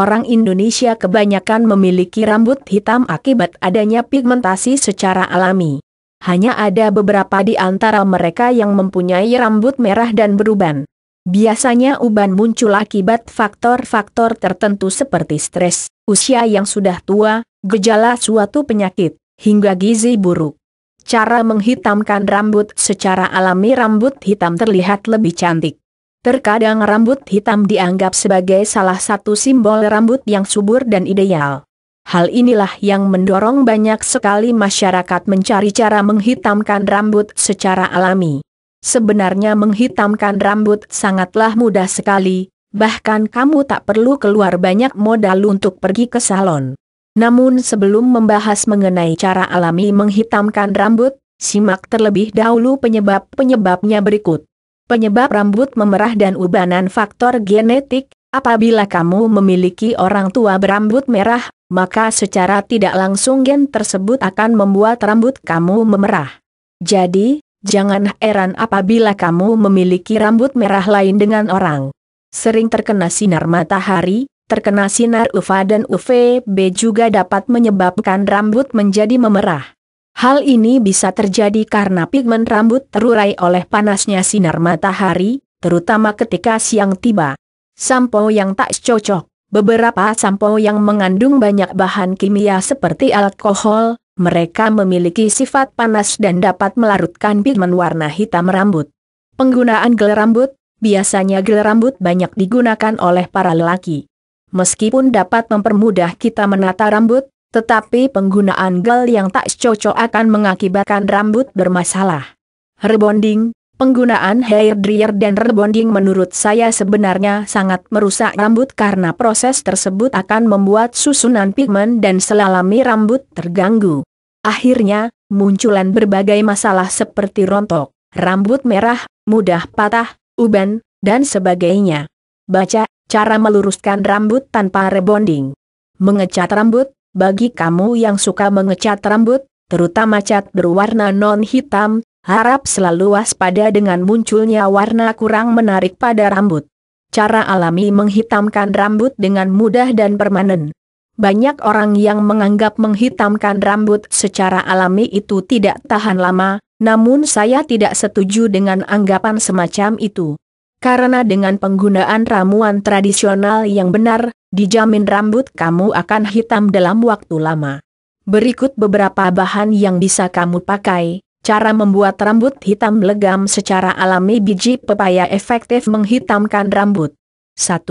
orang Indonesia kebanyakan memiliki rambut hitam akibat adanya pigmentasi secara alami. Hanya ada beberapa di antara mereka yang mempunyai rambut merah dan beruban. Biasanya uban muncul akibat faktor-faktor tertentu seperti stres, usia yang sudah tua, gejala suatu penyakit, hingga gizi buruk. Cara menghitamkan rambut secara alami rambut hitam terlihat lebih cantik. Terkadang rambut hitam dianggap sebagai salah satu simbol rambut yang subur dan ideal. Hal inilah yang mendorong banyak sekali masyarakat mencari cara menghitamkan rambut secara alami. Sebenarnya menghitamkan rambut sangatlah mudah sekali, bahkan kamu tak perlu keluar banyak modal untuk pergi ke salon. Namun sebelum membahas mengenai cara alami menghitamkan rambut, simak terlebih dahulu penyebab-penyebabnya berikut penyebab rambut memerah dan ubanan faktor genetik, apabila kamu memiliki orang tua berambut merah, maka secara tidak langsung gen tersebut akan membuat rambut kamu memerah. Jadi, jangan heran apabila kamu memiliki rambut merah lain dengan orang. Sering terkena sinar matahari, terkena sinar UVA dan UVB juga dapat menyebabkan rambut menjadi memerah. Hal ini bisa terjadi karena pigmen rambut terurai oleh panasnya sinar matahari, terutama ketika siang tiba. Sampo yang tak cocok, beberapa sampo yang mengandung banyak bahan kimia seperti alkohol, mereka memiliki sifat panas dan dapat melarutkan pigmen warna hitam rambut. Penggunaan gel rambut, biasanya gel rambut banyak digunakan oleh para lelaki. Meskipun dapat mempermudah kita menata rambut, tetapi penggunaan gel yang tak cocok akan mengakibatkan rambut bermasalah. Rebonding, penggunaan hair dryer dan rebonding menurut saya sebenarnya sangat merusak rambut karena proses tersebut akan membuat susunan pigmen dan selalami rambut terganggu. Akhirnya, munculan berbagai masalah seperti rontok, rambut merah, mudah patah, uban, dan sebagainya. Baca, cara meluruskan rambut tanpa rebonding. Mengecat rambut, bagi kamu yang suka mengecat rambut, terutama cat berwarna non-hitam, harap selalu waspada dengan munculnya warna kurang menarik pada rambut. Cara alami menghitamkan rambut dengan mudah dan permanen. Banyak orang yang menganggap menghitamkan rambut secara alami itu tidak tahan lama, namun saya tidak setuju dengan anggapan semacam itu. Karena dengan penggunaan ramuan tradisional yang benar, dijamin rambut kamu akan hitam dalam waktu lama. Berikut beberapa bahan yang bisa kamu pakai. Cara membuat rambut hitam legam secara alami biji pepaya efektif menghitamkan rambut. 1.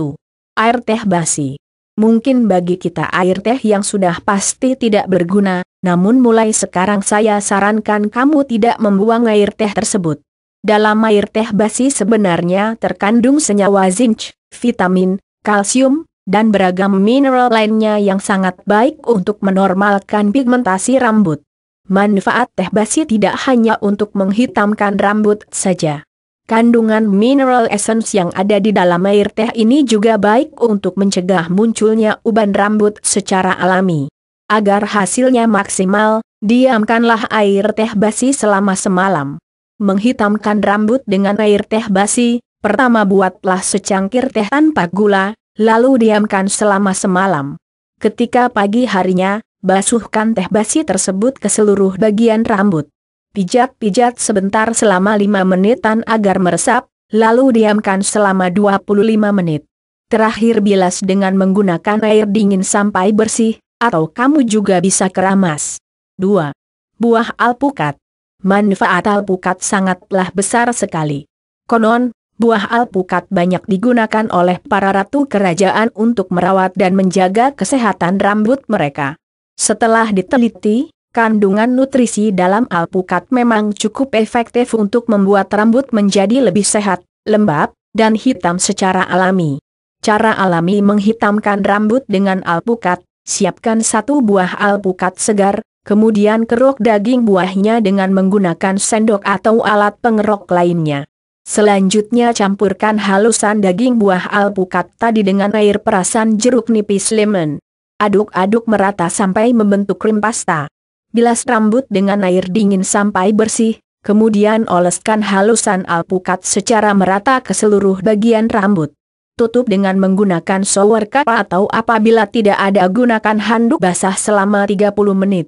Air teh basi. Mungkin bagi kita air teh yang sudah pasti tidak berguna, namun mulai sekarang saya sarankan kamu tidak membuang air teh tersebut. Dalam air teh basi sebenarnya terkandung senyawa zinc, vitamin, kalsium, dan beragam mineral lainnya yang sangat baik untuk menormalkan pigmentasi rambut. Manfaat teh basi tidak hanya untuk menghitamkan rambut saja. Kandungan mineral essence yang ada di dalam air teh ini juga baik untuk mencegah munculnya uban rambut secara alami. Agar hasilnya maksimal, diamkanlah air teh basi selama semalam menghitamkan rambut dengan air teh basi, pertama buatlah secangkir teh tanpa gula, lalu diamkan selama semalam. Ketika pagi harinya, basuhkan teh basi tersebut ke seluruh bagian rambut. Pijat-pijat sebentar selama 5 menitan agar meresap, lalu diamkan selama 25 menit. Terakhir bilas dengan menggunakan air dingin sampai bersih, atau kamu juga bisa keramas. 2. Buah alpukat manfaat alpukat sangatlah besar sekali. Konon, buah alpukat banyak digunakan oleh para ratu kerajaan untuk merawat dan menjaga kesehatan rambut mereka. Setelah diteliti, kandungan nutrisi dalam alpukat memang cukup efektif untuk membuat rambut menjadi lebih sehat, lembab, dan hitam secara alami. Cara alami menghitamkan rambut dengan alpukat, siapkan satu buah alpukat segar, Kemudian kerok daging buahnya dengan menggunakan sendok atau alat pengerok lainnya. Selanjutnya campurkan halusan daging buah alpukat tadi dengan air perasan jeruk nipis lemon. Aduk-aduk merata sampai membentuk krim pasta. Bilas rambut dengan air dingin sampai bersih, kemudian oleskan halusan alpukat secara merata ke seluruh bagian rambut. Tutup dengan menggunakan shower cup atau apabila tidak ada gunakan handuk basah selama 30 menit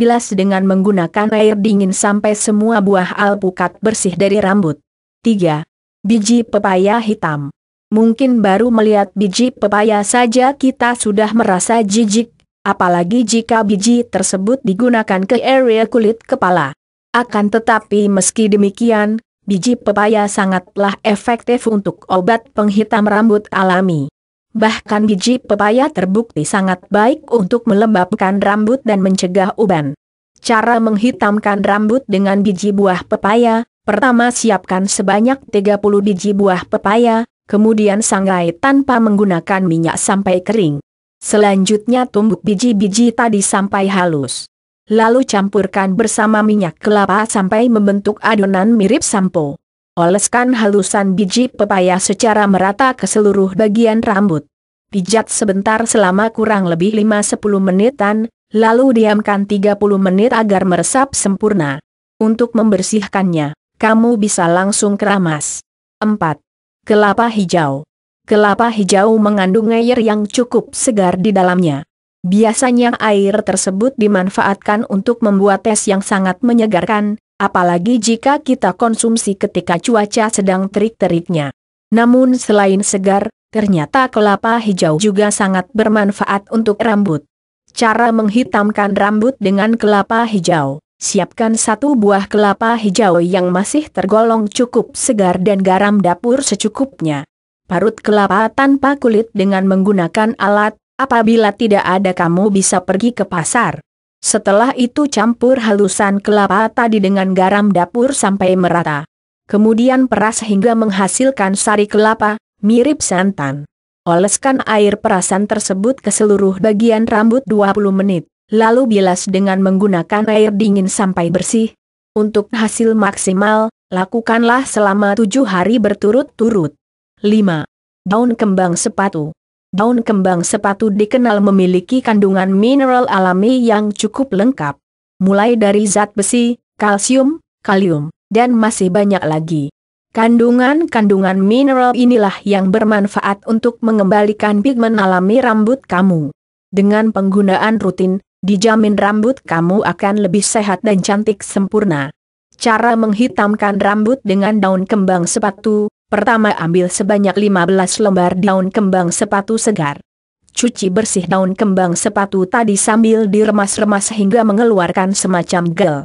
bilas dengan menggunakan air dingin sampai semua buah alpukat bersih dari rambut. 3. Biji pepaya hitam. Mungkin baru melihat biji pepaya saja kita sudah merasa jijik, apalagi jika biji tersebut digunakan ke area kulit kepala. Akan tetapi meski demikian, biji pepaya sangatlah efektif untuk obat penghitam rambut alami. Bahkan biji pepaya terbukti sangat baik untuk melembabkan rambut dan mencegah uban. Cara menghitamkan rambut dengan biji buah pepaya, pertama siapkan sebanyak 30 biji buah pepaya, kemudian sangrai tanpa menggunakan minyak sampai kering. Selanjutnya tumbuk biji-biji tadi sampai halus. Lalu campurkan bersama minyak kelapa sampai membentuk adonan mirip sampo. Oleskan halusan biji pepaya secara merata ke seluruh bagian rambut. Pijat sebentar selama kurang lebih 5-10 menitan, lalu diamkan 30 menit agar meresap sempurna. Untuk membersihkannya, kamu bisa langsung keramas. 4. Kelapa hijau Kelapa hijau mengandung air yang cukup segar di dalamnya. Biasanya air tersebut dimanfaatkan untuk membuat es yang sangat menyegarkan, apalagi jika kita konsumsi ketika cuaca sedang terik-teriknya. Namun selain segar, ternyata kelapa hijau juga sangat bermanfaat untuk rambut. Cara menghitamkan rambut dengan kelapa hijau Siapkan satu buah kelapa hijau yang masih tergolong cukup segar dan garam dapur secukupnya. Parut kelapa tanpa kulit dengan menggunakan alat, apabila tidak ada kamu bisa pergi ke pasar. Setelah itu campur halusan kelapa tadi dengan garam dapur sampai merata. Kemudian peras hingga menghasilkan sari kelapa, mirip santan. Oleskan air perasan tersebut ke seluruh bagian rambut 20 menit, lalu bilas dengan menggunakan air dingin sampai bersih. Untuk hasil maksimal, lakukanlah selama tujuh hari berturut-turut. 5. Daun kembang sepatu daun kembang sepatu dikenal memiliki kandungan mineral alami yang cukup lengkap. Mulai dari zat besi, kalsium, kalium, dan masih banyak lagi. Kandungan-kandungan mineral inilah yang bermanfaat untuk mengembalikan pigmen alami rambut kamu. Dengan penggunaan rutin, dijamin rambut kamu akan lebih sehat dan cantik sempurna. Cara menghitamkan rambut dengan daun kembang sepatu, Pertama ambil sebanyak 15 lembar daun kembang sepatu segar. Cuci bersih daun kembang sepatu tadi sambil diremas-remas hingga mengeluarkan semacam gel.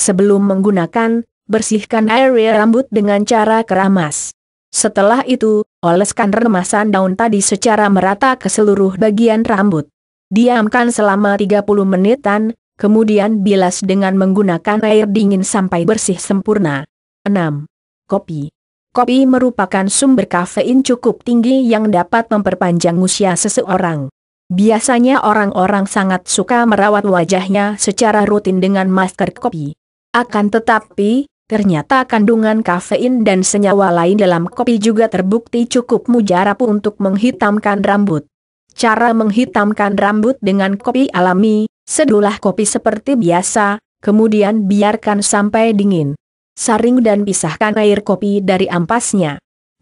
Sebelum menggunakan, bersihkan area rambut dengan cara keramas. Setelah itu, oleskan remasan daun tadi secara merata ke seluruh bagian rambut. Diamkan selama 30 menitan, kemudian bilas dengan menggunakan air dingin sampai bersih sempurna. 6. Kopi Kopi merupakan sumber kafein cukup tinggi yang dapat memperpanjang usia seseorang. Biasanya orang-orang sangat suka merawat wajahnya secara rutin dengan masker kopi. Akan tetapi, ternyata kandungan kafein dan senyawa lain dalam kopi juga terbukti cukup mujarab untuk menghitamkan rambut. Cara menghitamkan rambut dengan kopi alami, sedulah kopi seperti biasa, kemudian biarkan sampai dingin saring dan pisahkan air kopi dari ampasnya.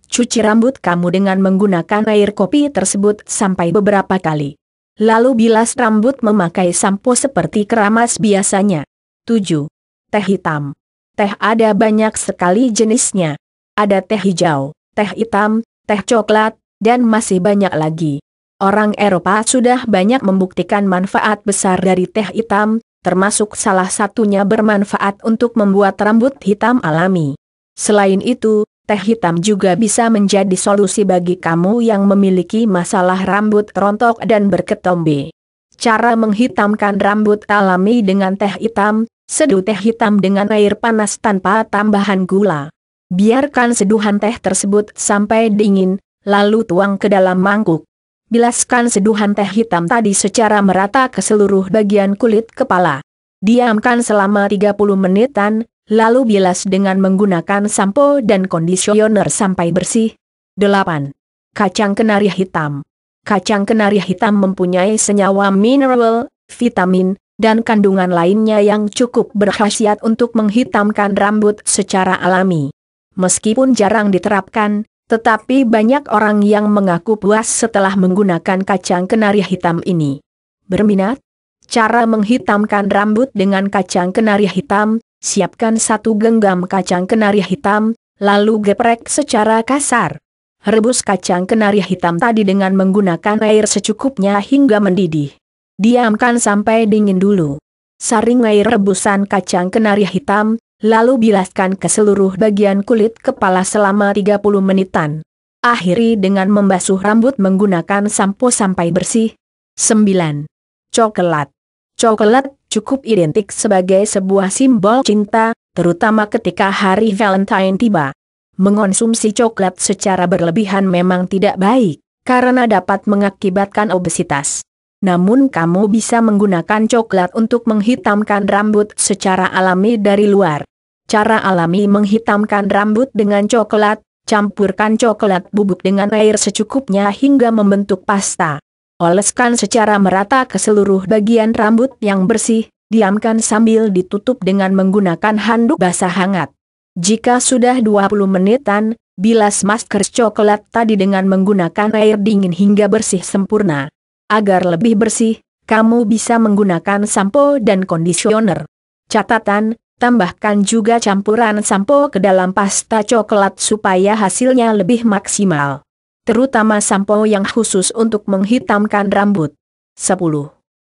Cuci rambut kamu dengan menggunakan air kopi tersebut sampai beberapa kali. Lalu bilas rambut memakai sampo seperti keramas biasanya. 7. Teh hitam. Teh ada banyak sekali jenisnya. Ada teh hijau, teh hitam, teh coklat, dan masih banyak lagi. Orang Eropa sudah banyak membuktikan manfaat besar dari teh hitam, termasuk salah satunya bermanfaat untuk membuat rambut hitam alami. Selain itu, teh hitam juga bisa menjadi solusi bagi kamu yang memiliki masalah rambut rontok dan berketombe. Cara menghitamkan rambut alami dengan teh hitam, seduh teh hitam dengan air panas tanpa tambahan gula. Biarkan seduhan teh tersebut sampai dingin, lalu tuang ke dalam mangkuk bilaskan seduhan teh hitam tadi secara merata ke seluruh bagian kulit kepala. Diamkan selama 30 menitan, lalu bilas dengan menggunakan sampo dan kondisioner sampai bersih. 8. Kacang kenari hitam Kacang kenari hitam mempunyai senyawa mineral, vitamin, dan kandungan lainnya yang cukup berkhasiat untuk menghitamkan rambut secara alami. Meskipun jarang diterapkan, tetapi banyak orang yang mengaku puas setelah menggunakan kacang kenari hitam ini. Berminat? Cara menghitamkan rambut dengan kacang kenari hitam, siapkan satu genggam kacang kenari hitam, lalu geprek secara kasar. Rebus kacang kenari hitam tadi dengan menggunakan air secukupnya hingga mendidih. Diamkan sampai dingin dulu. Saring air rebusan kacang kenari hitam, lalu bilaskan ke seluruh bagian kulit kepala selama 30 menitan. Akhiri dengan membasuh rambut menggunakan sampo sampai bersih. 9. Coklat Coklat cukup identik sebagai sebuah simbol cinta, terutama ketika hari Valentine tiba. Mengonsumsi coklat secara berlebihan memang tidak baik, karena dapat mengakibatkan obesitas namun kamu bisa menggunakan coklat untuk menghitamkan rambut secara alami dari luar. Cara alami menghitamkan rambut dengan coklat, campurkan coklat bubuk dengan air secukupnya hingga membentuk pasta. Oleskan secara merata ke seluruh bagian rambut yang bersih, diamkan sambil ditutup dengan menggunakan handuk basah hangat. Jika sudah 20 menitan, bilas masker coklat tadi dengan menggunakan air dingin hingga bersih sempurna. Agar lebih bersih, kamu bisa menggunakan sampo dan kondisioner. Catatan, tambahkan juga campuran sampo ke dalam pasta coklat supaya hasilnya lebih maksimal. Terutama sampo yang khusus untuk menghitamkan rambut. 10.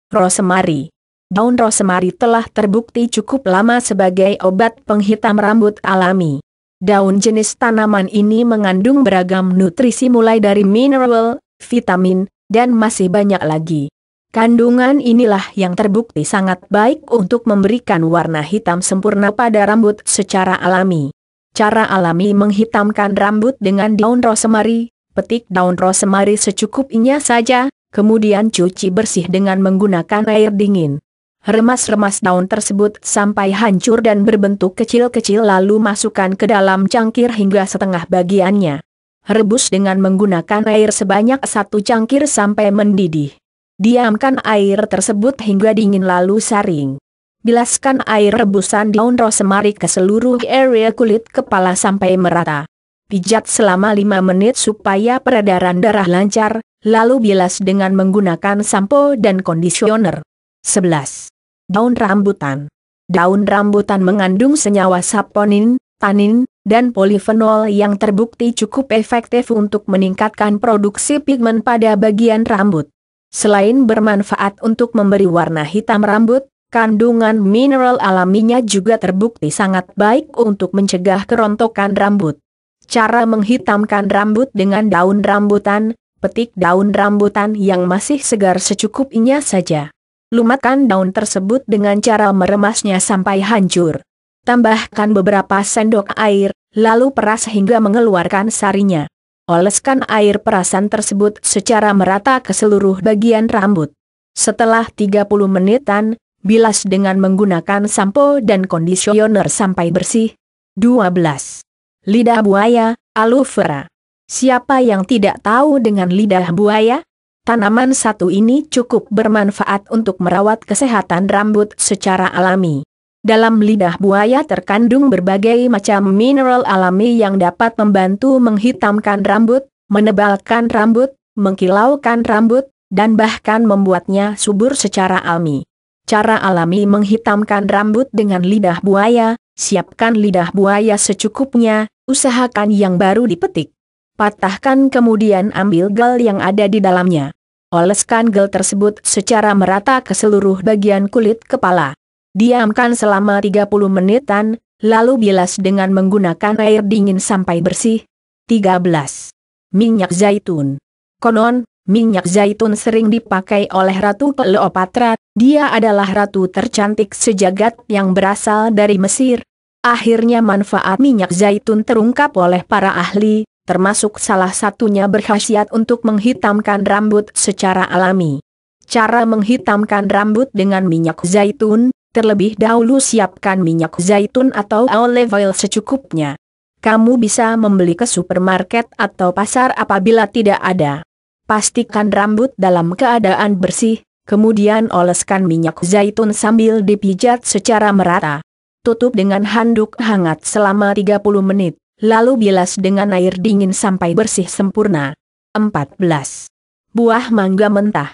Rosemary Daun rosemary telah terbukti cukup lama sebagai obat penghitam rambut alami. Daun jenis tanaman ini mengandung beragam nutrisi mulai dari mineral, vitamin, dan masih banyak lagi. Kandungan inilah yang terbukti sangat baik untuk memberikan warna hitam sempurna pada rambut secara alami. Cara alami menghitamkan rambut dengan daun rosemary, petik daun rosemary secukupnya saja, kemudian cuci bersih dengan menggunakan air dingin. Remas-remas daun tersebut sampai hancur dan berbentuk kecil-kecil lalu masukkan ke dalam cangkir hingga setengah bagiannya. Rebus dengan menggunakan air sebanyak satu cangkir sampai mendidih. Diamkan air tersebut hingga dingin lalu saring. Bilaskan air rebusan daun rosemary ke seluruh area kulit kepala sampai merata. Pijat selama 5 menit supaya peredaran darah lancar, lalu bilas dengan menggunakan sampo dan kondisioner. 11. Daun rambutan Daun rambutan mengandung senyawa saponin, tanin, dan polifenol yang terbukti cukup efektif untuk meningkatkan produksi pigmen pada bagian rambut. Selain bermanfaat untuk memberi warna hitam rambut, kandungan mineral alaminya juga terbukti sangat baik untuk mencegah kerontokan rambut. Cara menghitamkan rambut dengan daun rambutan, petik daun rambutan yang masih segar secukupnya saja. Lumatkan daun tersebut dengan cara meremasnya sampai hancur tambahkan beberapa sendok air, lalu peras hingga mengeluarkan sarinya. Oleskan air perasan tersebut secara merata ke seluruh bagian rambut. Setelah 30 menitan, bilas dengan menggunakan sampo dan kondisioner sampai bersih. 12. Lidah buaya, aloe vera. Siapa yang tidak tahu dengan lidah buaya? Tanaman satu ini cukup bermanfaat untuk merawat kesehatan rambut secara alami. Dalam lidah buaya terkandung berbagai macam mineral alami yang dapat membantu menghitamkan rambut, menebalkan rambut, mengkilaukan rambut, dan bahkan membuatnya subur secara alami. Cara alami menghitamkan rambut dengan lidah buaya, siapkan lidah buaya secukupnya, usahakan yang baru dipetik. Patahkan kemudian ambil gel yang ada di dalamnya. Oleskan gel tersebut secara merata ke seluruh bagian kulit kepala. Diamkan selama 30 menitan, lalu bilas dengan menggunakan air dingin sampai bersih. 13. Minyak zaitun. Konon, minyak zaitun sering dipakai oleh Ratu Cleopatra, dia adalah ratu tercantik sejagat yang berasal dari Mesir. Akhirnya manfaat minyak zaitun terungkap oleh para ahli, termasuk salah satunya berkhasiat untuk menghitamkan rambut secara alami. Cara menghitamkan rambut dengan minyak zaitun, terlebih dahulu siapkan minyak zaitun atau olive oil secukupnya. Kamu bisa membeli ke supermarket atau pasar apabila tidak ada. Pastikan rambut dalam keadaan bersih, kemudian oleskan minyak zaitun sambil dipijat secara merata. Tutup dengan handuk hangat selama 30 menit, lalu bilas dengan air dingin sampai bersih sempurna. 14. Buah mangga mentah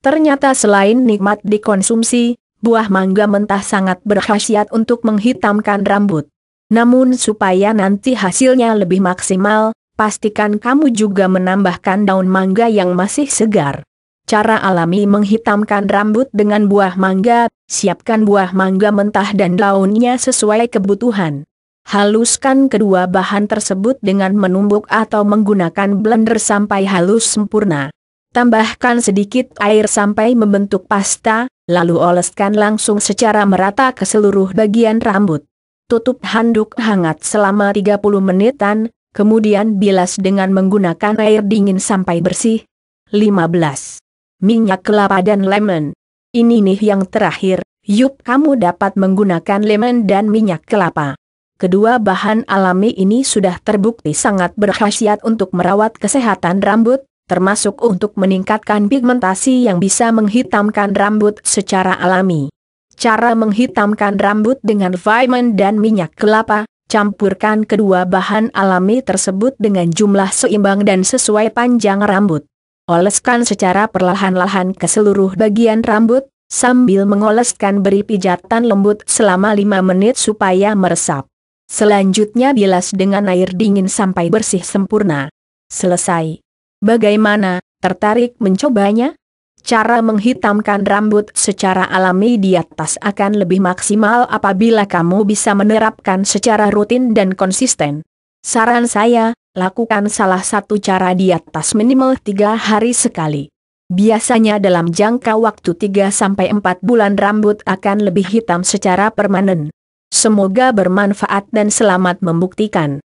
Ternyata selain nikmat dikonsumsi, buah mangga mentah sangat berkhasiat untuk menghitamkan rambut. Namun supaya nanti hasilnya lebih maksimal, pastikan kamu juga menambahkan daun mangga yang masih segar. Cara alami menghitamkan rambut dengan buah mangga, siapkan buah mangga mentah dan daunnya sesuai kebutuhan. Haluskan kedua bahan tersebut dengan menumbuk atau menggunakan blender sampai halus sempurna. Tambahkan sedikit air sampai membentuk pasta, lalu oleskan langsung secara merata ke seluruh bagian rambut. Tutup handuk hangat selama 30 menitan, kemudian bilas dengan menggunakan air dingin sampai bersih. 15. Minyak kelapa dan lemon. Ini nih yang terakhir, Yuk kamu dapat menggunakan lemon dan minyak kelapa. Kedua bahan alami ini sudah terbukti sangat berkhasiat untuk merawat kesehatan rambut, termasuk untuk meningkatkan pigmentasi yang bisa menghitamkan rambut secara alami. Cara menghitamkan rambut dengan vitamin dan minyak kelapa, campurkan kedua bahan alami tersebut dengan jumlah seimbang dan sesuai panjang rambut. Oleskan secara perlahan-lahan ke seluruh bagian rambut, sambil mengoleskan beri pijatan lembut selama 5 menit supaya meresap. Selanjutnya bilas dengan air dingin sampai bersih sempurna. Selesai. Bagaimana, tertarik mencobanya? Cara menghitamkan rambut secara alami di atas akan lebih maksimal apabila kamu bisa menerapkan secara rutin dan konsisten. Saran saya, lakukan salah satu cara di atas minimal tiga hari sekali. Biasanya dalam jangka waktu 3-4 bulan rambut akan lebih hitam secara permanen. Semoga bermanfaat dan selamat membuktikan.